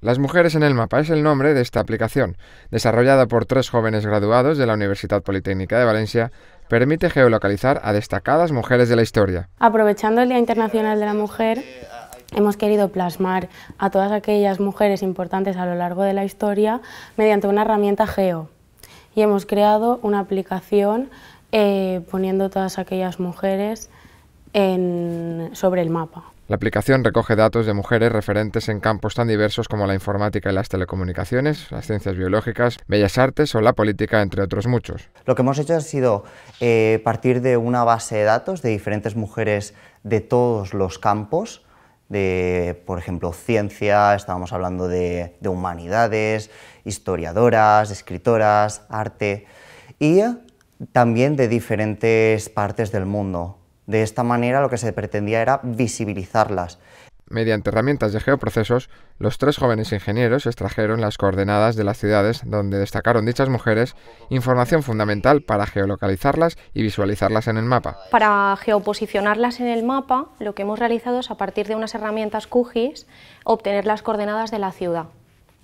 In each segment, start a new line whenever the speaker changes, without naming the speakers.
Las mujeres en el mapa es el nombre de esta aplicación, desarrollada por tres jóvenes graduados de la Universidad Politécnica de Valencia, permite geolocalizar a destacadas mujeres de la historia.
Aprovechando el Día Internacional de la Mujer, hemos querido plasmar a todas aquellas mujeres importantes a lo largo de la historia mediante una herramienta geo. Y hemos creado una aplicación eh, poniendo todas aquellas mujeres sobre el mapa.
La aplicación recoge datos de mujeres referentes en campos tan diversos como la informática y las telecomunicaciones, las ciencias biológicas, bellas artes o la política, entre otros muchos. Lo que hemos hecho ha sido
eh, partir de una base de datos de diferentes mujeres de todos los campos, de, por ejemplo, ciencia, estábamos hablando de humanidades, historiadoras, escritoras, arte, y también de diferentes partes del mundo de esta manera lo que se pretendía era visibilizarlas.
Mediante herramientas de geoprocesos, los tres jóvenes ingenieros extrajeron las coordenadas de las ciudades donde destacaron dichas mujeres, información fundamental para geolocalizarlas y visualizarlas en el mapa.
Para geoposicionarlas en el mapa, lo que hemos realizado es, a partir de unas herramientas QGIS, obtener las coordenadas de la ciudad.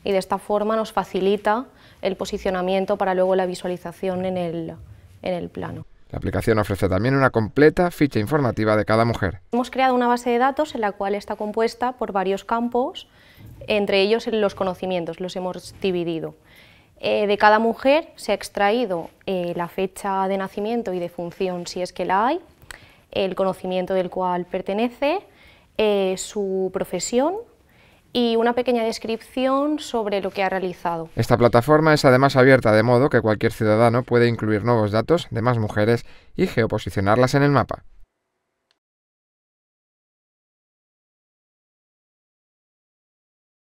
Y de esta forma nos facilita el posicionamiento para luego la visualización en el, en el plano.
La aplicación ofrece también una completa ficha informativa de cada mujer.
Hemos creado una base de datos en la cual está compuesta por varios campos, entre ellos los conocimientos, los hemos dividido. Eh, de cada mujer se ha extraído eh, la fecha de nacimiento y de función, si es que la hay, el conocimiento del cual pertenece, eh, su profesión, y una pequeña descripción sobre lo que ha realizado.
Esta plataforma es además abierta de modo que cualquier ciudadano puede incluir nuevos datos de más mujeres y geoposicionarlas en el mapa.